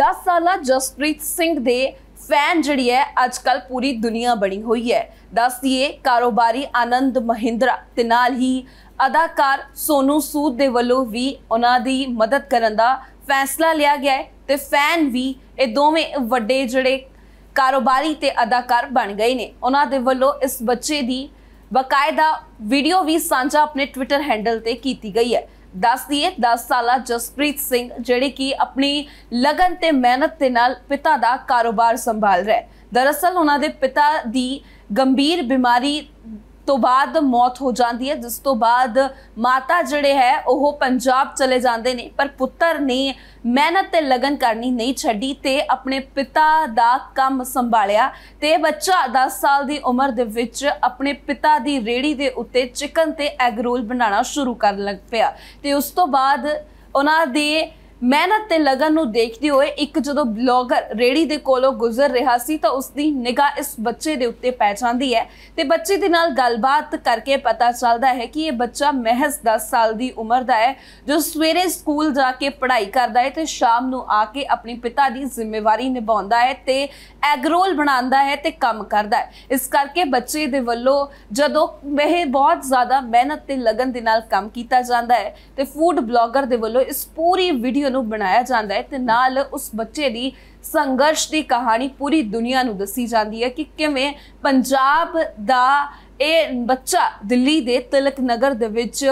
10 ਸਾਲਾ ਜਸਪ੍ਰੀਤ ਸਿੰਘ ਦੇ ਫੈਨ ਜਿਹੜੀ ਹੈ ਅੱਜ ਕੱਲ ਪੂਰੀ ਦੁਨੀਆ ਬਣੀ ਹੋਈ ਹੈ ਦੱਸਦੀਏ ਕਾਰੋਬਾਰੀ ਆਨੰਦ ਮਹਿੰਦਰਾ ਤੇ ਨਾਲ ਹੀ ਅਦਾਕਾਰ ਸੋਨੂ ਸੂਦ ਦੇ ਵੱਲੋਂ ਵੀ ਉਹਨਾਂ ਦੀ ਮਦਦ ਕਰਨ ਦਾ ਫੈਸਲਾ ਲਿਆ ਗਿਆ ਹੈ ਤੇ ਫੈਨ ਵੀ ਇਹ ਦੋਵੇਂ ਵੱਡੇ ਜਿਹੜੇ ਕਾਰੋਬਾਰੀ ਤੇ ਅਦਾਕਾਰ ਬਣ ਗਏ ਨੇ ਉਹਨਾਂ ਦੇ ਵੱਲੋਂ ਇਸ ਬੱਚੇ ਦੀ ਬਕਾਇਦਾ ਵੀਡੀਓ ਵੀ ਸਾਂਝਾ ਆਪਣੇ ਟਵਿੱਟਰ ਹੈਂਡਲ ਤੇ ਕੀਤੀ ਗਈ ਹੈ ਦੱਸ ਦਈਏ 10 ਸਾਲਾ ਜਸਪ੍ਰੀਤ ਸਿੰਘ ਜਿਹੜੇ ਕਿ ਆਪਣੀ ਲਗਨ ਤੇ ਮਿਹਨਤ ਦੇ ਨਾਲ ਪਿਤਾ ਦਾ ਕਾਰੋਬਾਰ ਸੰਭਾਲ ਰਿਹਾ ਹੈ ਦਰਅਸਲ ਉਹਨਾਂ ਦੇ ਪਿਤਾ ਦੀ ਗੰਭੀਰ ਬਿਮਾਰੀ ਤੋਂ ਬਾਅਦ ਮੌਤ ਹੋ ਜਾਂਦੀ ਹੈ ਜਿਸ ਤੋਂ ਬਾਅਦ ਮਾਤਾ ਜਿਹੜੇ ਹੈ ਉਹ ਪੰਜਾਬ ਚਲੇ ਜਾਂਦੇ ਨੇ ਪਰ ਪੁੱਤਰ ਨੇ ਮਿਹਨਤ ਤੇ ਲਗਨ ਕਰਨੀ ਨਹੀਂ ਛੱਡੀ ਤੇ ਆਪਣੇ ਪਿਤਾ ਦਾ ਕੰਮ ਸੰਭਾਲਿਆ ਤੇ ਬੱਚਾ 10 ਸਾਲ ਦੀ ਉਮਰ ਦੇ ਵਿੱਚ ਆਪਣੇ ਪਿਤਾ ਦੀ ਰੇੜੀ ਦੇ ਉੱਤੇ ਚਿਕਨ ਤੇ ਐਗ ਰੋਲ ਬਣਾਉਣਾ ਸ਼ੁਰੂ ਕਰਨ ਲੱਗ ਪਿਆ ਤੇ ਉਸ ਤੋਂ ਬਾਅਦ ਉਹਨਾਂ ਦੇ ਮਿਹਨਤ ਤੇ ਲਗਨ ਨੂੰ ਦੇਖਦੇ ਹੋਏ ਇੱਕ ਜਦੋਂ ਬਲੌਗਰ ਰੇੜੀ ਦੇ ਕੋਲੋਂ ਗੁਜ਼ਰ ਰਿਹਾ ਸੀ ਤਾਂ ਉਸ ਦੀ ਨਿਗਾਹ ਇਸ ਬੱਚੇ ਦੇ ਉੱਤੇ ਪੈ ਜਾਂਦੀ ਹੈ ਤੇ ਬੱਚੇ ਦੇ ਨਾਲ ਗੱਲਬਾਤ ਕਰਕੇ ਪਤਾ ਚੱਲਦਾ ਹੈ ਕਿ ਇਹ ਬੱਚਾ ਮਹਿਜ਼ 10 ਸਾਲ ਦੀ ਉਮਰ ਦਾ ਹੈ ਜੋ ਸਵੇਰੇ ਸਕੂਲ ਜਾ ਕੇ ਪੜ੍ਹਾਈ ਕਰਦਾ ਹੈ ਤੇ ਸ਼ਾਮ ਨੂੰ ਆ ਕੇ ਆਪਣੇ ਪਿਤਾ ਦੀ ਜ਼ਿੰਮੇਵਾਰੀ ਨਿਭਾਉਂਦਾ ਹੈ ਤੇ ਐਗਰੋਲ ਬਣਾਉਂਦਾ ਹੈ ਤੇ ਕੰਮ ਕਰਦਾ ਹੈ ਇਸ ਕਰਕੇ ਬੱਚੇ ਦੇ ਵੱਲੋਂ ਜਦੋਂ ਇਹ ਬਹੁਤ ਜ਼ਿਆਦਾ ਮਿਹਨਤ ਤੇ ਲਗਨ ਦੇ ਨਾਲ ਕੰਮ ਕੀਤਾ ਜਾਂਦਾ ਹੈ ਤੇ ਫੂਡ ਬਲੌਗਰ ਦੇ ਵੱਲੋਂ ਇਸ ਪੂਰੀ ਵੀਡੀਓ ਉਹਨੂੰ ਬਣਾਇਆ ਜਾਂਦਾ ਹੈ ਤੇ ਨਾਲ ਉਸ ਬੱਚੇ ਦੀ ਸੰਘਰਸ਼ ਦੀ ਕਹਾਣੀ ਪੂਰੀ ਦੁਨੀਆ ਨੂੰ ਦੱਸੀ ਜਾਂਦੀ ਹੈ ਕਿ ਕਿਵੇਂ ਪੰਜਾਬ ਦਾ ਇਹ ਬੱਚਾ ਦਿੱਲੀ ਦੇ ਤਿਲਕ ਨਗਰ ਦੇ ਵਿੱਚ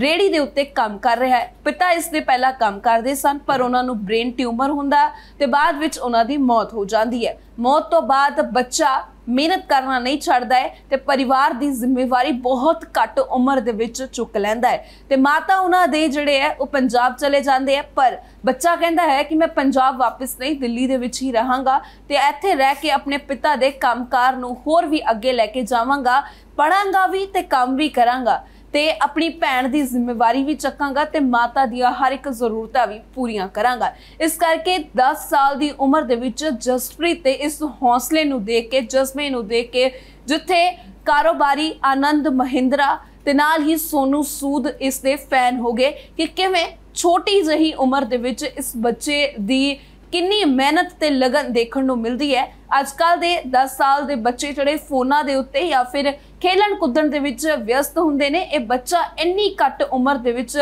ਰੇੜੀ ਦੇ ਉੱਤੇ ਕੰਮ ਕਰ ਰਿਹਾ ਹੈ ਪਿਤਾ ਇਸ ਦੇ ਪਹਿਲਾਂ ਕੰਮ ਕਰਦੇ ਸਨ ਪਰ ਉਹਨਾਂ ਨੂੰ ਬ੍ਰੇਨ ਟਿਊਮਰ ਹੁੰਦਾ ਤੇ ਬਾਅਦ ਵਿੱਚ ਉਹਨਾਂ ਦੀ ਮੌਤ ਹੋ ਜਾਂਦੀ ਹੈ ਮੌਤ ਤੋਂ ਬਾਅਦ ਬੱਚਾ ਮਿਹਨਤ ਕਰਨਾ ਨਹੀਂ ਛੱਡਦਾ ਹੈ ਤੇ ਪਰਿਵਾਰ ਦੀ ਜ਼ਿੰਮੇਵਾਰੀ ਬਹੁਤ ਘੱਟ ਉਮਰ ਦੇ ਵਿੱਚ ਚੁੱਕ ਲੈਂਦਾ ਹੈ ਤੇ ਮਾਤਾ ਉਹਨਾਂ ਦੇ ਜਿਹੜੇ ਹੈ ਉਹ ਪੰਜਾਬ ਚਲੇ ਜਾਂਦੇ ਆ ਪਰ ਬੱਚਾ ਕਹਿੰਦਾ ਹੈ ਕਿ ਮੈਂ ਪੰਜਾਬ ਵਾਪਸ ਨਹੀਂ ਦਿੱਲੀ ਦੇ ਵਿੱਚ ਹੀ ਰਹਾਂਗਾ ਤੇ ਇੱਥੇ ਰਹਿ ਕੇ ਆਪਣੇ ਪਿਤਾ ਦੇ ਕੰਮਕਾਰ ਨੂੰ ਹੋਰ ਵੀ ਅੱਗੇ ਲੈ ਕੇ ਜਾਵਾਂਗਾ ਪੜਾਂਗਾ ਵੀ ਤੇ ਕੰਮ ਵੀ ਕਰਾਂਗਾ ਤੇ ਆਪਣੀ ਭੈਣ ਦੀ ਜ਼ਿੰਮੇਵਾਰੀ ਵੀ ਚੱਕਾਂਗਾ ਤੇ ਮਾਤਾ ਦੀਆਂ ਹਰ ਇੱਕ ਜ਼ਰੂਰਤਾਂ ਵੀ ਪੂਰੀਆਂ ਕਰਾਂਗਾ ਇਸ ਕਰਕੇ 10 ਸਾਲ ਦੀ ਉਮਰ ਦੇ ਵਿੱਚ ਜਸਪ੍ਰੀਤ ਤੇ ਇਸ ਹੌਸਲੇ ਨੂੰ ਦੇਖ ਕੇ ਜਸਮੇ ਨੂੰ ਦੇਖ ਕੇ ਜਿੱਥੇ ਕਾਰੋਬਾਰੀ ਆਨੰਦ ਮਹਿੰਦਰਾ ਤੇ ਨਾਲ ਹੀ ਸੋਨੂ ਸੂਦ ਇਸ ਦੇ ਫੈਨ ਹੋ ਗਏ ਕਿ ਕਿਵੇਂ ਛੋਟੀ ਜਹੀ ਉਮਰ ਦੇ ਵਿੱਚ ਇਸ ਬੱਚੇ ਦੀ ਕਿੰਨੀ ਮਿਹਨਤ ਤੇ ਲਗਨ ਦੇਖਣ ਨੂੰ ਮਿਲਦੀ ਹੈ ਅੱਜ ਕੱਲ ਦੇ 10 ਸਾਲ ਦੇ ਬੱਚੇ ਜਿਹੜੇ ਫੋਨਾਂ ਦੇ ਉੱਤੇ ਜਾਂ ਫਿਰ ਖੇਲਣ ਕੁੱਦਣ ਦੇ ਵਿੱਚ ਵਿਅਸਤ ਹੁੰਦੇ ਨੇ ਇਹ ਬੱਚਾ ਇੰਨੀ ਘੱਟ ਉਮਰ ਦੇ ਵਿੱਚ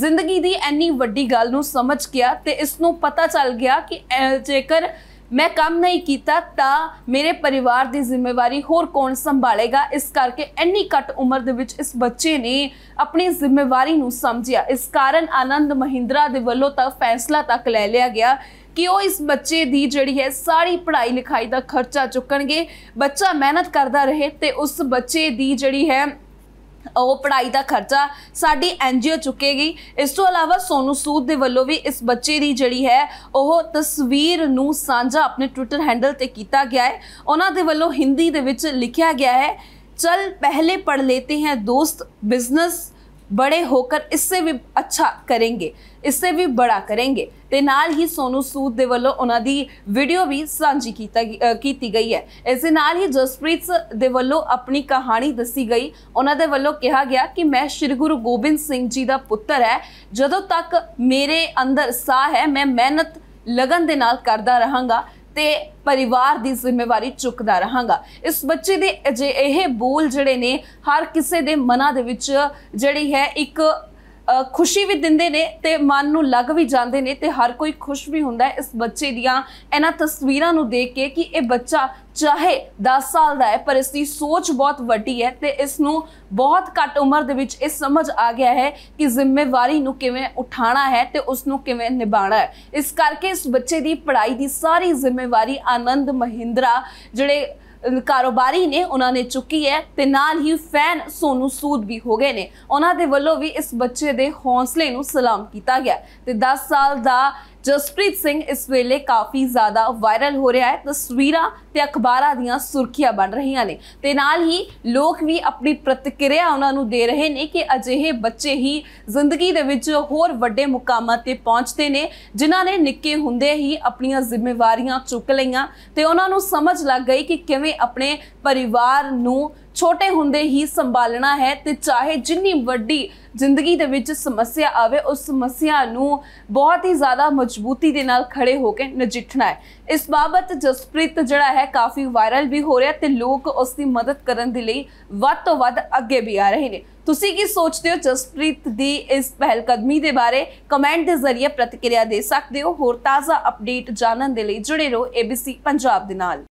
ਜ਼ਿੰਦਗੀ ਦੀ ਇੰਨੀ ਵੱਡੀ ਗੱਲ ਨੂੰ ਸਮਝ ਗਿਆ ਤੇ ਇਸ ਨੂੰ ਪਤਾ ਚੱਲ ਗਿਆ ਕਿ ਜੇਕਰ ਮੈਂ ਕੰਮ ਨਹੀਂ ਕੀਤਾ ਤਾਂ ਮੇਰੇ ਪਰਿਵਾਰ ਦੀ ਜ਼ਿੰਮੇਵਾਰੀ ਹੋਰ ਕੌਣ ਸੰਭਾਲੇਗਾ ਇਸ ਕਰਕੇ ਇੰਨੀ ਘੱਟ ਉਮਰ ਦੇ ਵਿੱਚ ਇਸ ਬੱਚੇ ਨੇ ਆਪਣੀ ਜ਼ਿੰਮੇਵਾਰੀ ਨੂੰ ਸਮਝਿਆ ਇਸ ਕਾਰਨ ਆਨੰਦ ਮਹਿੰਦਰਾ ਦੇ ਵੱਲੋਂ ਤਾਂ ਫੈਸਲਾ ਤੱਕ ਲੈ ਲਿਆ ਗਿਆ ਕਿ ਉਹ ਇਸ ਬੱਚੇ ਦੀ ਜਿਹੜੀ ਹੈ ਸਾਰੀ ਪੜ੍ਹਾਈ ਲਿਖਾਈ ਦਾ ਖਰਚਾ ਚੁੱਕਣਗੇ ਬੱਚਾ ਮਿਹਨਤ ਕਰਦਾ ਰਹੇ ਤੇ ਉਸ ਬੱਚੇ ਦੀ ਜਿਹੜੀ ਹੈ ਉਹ ਪੜ੍ਹਾਈ ਦਾ ਖਰਚਾ ਸਾਡੀ ਐਨਜੀਓ ਚੁੱਕੇਗੀ ਇਸ ਤੋਂ ਇਲਾਵਾ ਸੋਨੂ ਸੂਦ ਦੇ ਵੱਲੋਂ ਵੀ ਇਸ ਬੱਚੇ ਦੀ ਜਿਹੜੀ ਹੈ ਉਹ ਤਸਵੀਰ ਨੂੰ ਸਾਂਝਾ ਆਪਣੇ ਟਵਿੱਟਰ ਹੈਂਡਲ ਤੇ ਕੀਤਾ ਗਿਆ ਹੈ ਉਹਨਾਂ ਦੇ ਵੱਲੋਂ ਹਿੰਦੀ ਦੇ ਵਿੱਚ ਲਿਖਿਆ ਗਿਆ ਹੈ ਚਲ ਪਹਿਲੇ ਪੜ ਲੇਤੇ ਹੈ ਦੋਸਤ ਬਿਜ਼ਨਸ ਬੜੇ ਹੋ ਕੇ इससे ਵੀ ਅੱਛਾ ਕਰਨਗੇ इससे ਵੀ ਬੜਾ ਕਰਨਗੇ ਤੇ ਨਾਲ ਹੀ ਸੋਨੂ ਸੂਦ ਦੇ ਵੱਲੋਂ ਉਹਨਾਂ ਦੀ ਵੀਡੀਓ ਵੀ ਸਾਂਝੀ ਕੀਤਾ ਕੀਤੀ ਗਈ ਹੈ ਇਸ ਦੇ ਨਾਲ ਹੀ ਜਸਪ੍ਰੀਤ ਦੇ ਵੱਲੋਂ ਆਪਣੀ ਕਹਾਣੀ ਦੱਸੀ ਗਈ ਉਹਨਾਂ ਦੇ ਵੱਲੋਂ ਕਿਹਾ ਗਿਆ ਕਿ ਮੈਂ ਸ੍ਰੀ ਗੁਰੂ ਗੋਬਿੰਦ ਸਿੰਘ ਜੀ ਦਾ ਪੁੱਤਰ ਹੈ ਜਦੋਂ ਤੱਕ ਮੇਰੇ ਅੰਦਰ ਸਾਹ ਹੈ ਮੈਂ ਮਿਹਨਤ ਲਗਨ ਦੇ ਨਾਲ ਕਰਦਾ ਰਹਾਂਗਾ ਤੇ ਪਰਿਵਾਰ ਦੀ ਜ਼ਿੰਮੇਵਾਰੀ ਚੁੱਕਦਾ ਰਹਾਂਗਾ ਇਸ ਬੱਚੇ ਦੇ ਜੇ ਇਹ ਬੋਲ ਜਿਹੜੇ ਨੇ ਹਰ ਕਿਸੇ ਦੇ ਮਨਾਂ ਦੇ ਵਿੱਚ ਜਿਹੜੀ ਹੈ ਇੱਕ ਖੁਸ਼ੀ ਵੀ ਦਿੰਦੇ ਨੇ ਤੇ ਮਨ ਨੂੰ ਲੱਗ ਵੀ ਜਾਂਦੇ ਨੇ ਤੇ ਹਰ ਕੋਈ ਖੁਸ਼ ਵੀ ਹੁੰਦਾ ਹੈ ਇਸ ਬੱਚੇ ਦੀਆਂ ਇਹਨਾਂ ਤਸਵੀਰਾਂ ਨੂੰ ਦੇਖ ਕੇ ਕਿ ਇਹ ਬੱਚਾ ਚਾਹੇ 10 ਸਾਲ ਦਾ ਹੈ ਪਰ ਇਸ ਦੀ ਸੋਚ ਬਹੁਤ ਵੱਡੀ ਹੈ ਤੇ ਇਸ ਨੂੰ ਬਹੁਤ ਘੱਟ ਉਮਰ ਦੇ ਵਿੱਚ ਇਹ ਸਮਝ ਆ ਗਿਆ ਹੈ ਕਿ ਜ਼ਿੰਮੇਵਾਰੀ ਨੂੰ ਕਿਵੇਂ ਉਠਾਣਾ ਹੈ ਤੇ ਉਸ ਨੂੰ ਕਿਵੇਂ ਨਿਭਾਣਾ ਹੈ ਇਸ ਕਰਕੇ ਇਸ ਬੱਚੇ ਦੀ ਪੜ੍ਹਾਈ ਦੀ ਸਾਰੀ ਜ਼ਿੰਮੇਵਾਰੀ ਆਨੰਦ ਮਹਿੰਦਰਾ ਜਿਹੜੇ ਕਾਰੋਬਾਰੀ ਨੇ ਉਹਨਾਂ ਨੇ ਚੁੱਕੀ ਹੈ ਤੇ ਨਾਲ ਹੀ ਫੈਨ ਸੋਨੂ ਸੂਦ ਵੀ ਹੋ ਗਏ ਨੇ ਉਹਨਾਂ ਦੇ ਵੱਲੋਂ ਵੀ ਇਸ ਬੱਚੇ ਦੇ ਹੌਸਲੇ ਨੂੰ ਸਲਾਮ ਕੀਤਾ ਗਿਆ ਤੇ 10 ਸਾਲ ਦਾ ਜਸਪ੍ਰੀਤ ਸਿੰਘ ਇਸ ਵੇਲੇ ਕਾਫੀ ਜ਼ਿਆਦਾ ਵਾਇਰਲ ਹੋ ਰਿਹਾ ਹੈ ਤਸਵੀਰਾਂ ਤੇ ਅਖਬਾਰਾਂ ਦੀਆਂ ਸੁਰਖੀਆਂ ਬਣ ਰਹੀਆਂ ਨੇ ਤੇ ਨਾਲ ਹੀ ਲੋਕ ਵੀ ਆਪਣੀ ਪ੍ਰਤੀਕਿਰਿਆ ਉਹਨਾਂ ਨੂੰ ਦੇ ਰਹੇ ਨੇ ਕਿ ਅਜਿਹੇ ਬੱਚੇ ਹੀ ਜ਼ਿੰਦਗੀ ਦੇ ਵਿੱਚ ਹੋਰ ਵੱਡੇ ਮੁਕਾਮਾਂ ਤੇ ਪਹੁੰਚਦੇ ਨੇ ਜਿਨ੍ਹਾਂ ਨੇ ਨਿੱਕੇ ਹੁੰਦੇ ਹੀ ਆਪਣੀਆਂ ਜ਼ਿੰਮੇਵਾਰੀਆਂ ਚੁੱਕ ਲਈਆਂ ਤੇ ਉਹਨਾਂ ਨੂੰ ਸਮਝ ਲੱਗ ਗਈ ਕਿ ਕਿਵੇਂ ਆਪਣੇ ਪਰਿਵਾਰ ਨੂੰ ਛੋਟੇ ਹੁੰਦੇ ਹੀ ਸੰਭਾਲਣਾ ਹੈ ਤੇ ਚਾਹੇ ਜਿੰਨੀ ਵੱਡੀ ਜ਼ਿੰਦਗੀ ਦੇ ਵਿੱਚ ਸਮੱਸਿਆ ਆਵੇ ਉਸ ਸਮੱਸਿਆ ਨੂੰ ਬਹੁਤ ਹੀ ਜ਼ਿਆਦਾ ਮਜ਼ਬੂਤੀ ਦੇ ਨਾਲ ਖੜੇ ਹੋ ਕੇ ਨਜਿੱਠਣਾ ਹੈ ਇਸ ਬਾਬਤ ਜਸਪ੍ਰੀਤ ਜਿਹੜਾ ਹੈ ਕਾਫੀ ਵਾਇਰਲ ਵੀ ਹੋ ਰਿਹਾ ਤੇ ਲੋਕ ਉਸ ਦੀ ਮਦਦ ਕਰਨ ਦੇ ਲਈ ਵੱਧ ਤੋਂ ਵੱਧ ਅੱਗੇ ਵੀ ਆ ਰਹੇ ਨੇ ਤੁਸੀਂ ਕੀ ਸੋਚਦੇ ਹੋ ਜਸਪ੍ਰੀਤ ਦੀ ਇਸ ਪਹਿਲਕਦਮੀ ਦੇ ਬਾਰੇ ਕਮੈਂਟ ਦੇ ਜ਼ਰੀਏ ਪ੍ਰਤੀਕਿਰਿਆ ਦੇ ਸਕਦੇ ਹੋ ਹੋਰ ਤਾਜ਼ਾ ਅਪਡੇਟ ਜਾਣਨ ਦੇ ਲਈ ਜੁੜੇ ਰਹੋ ABC ਪੰਜਾਬ ਦੇ ਨਾਲ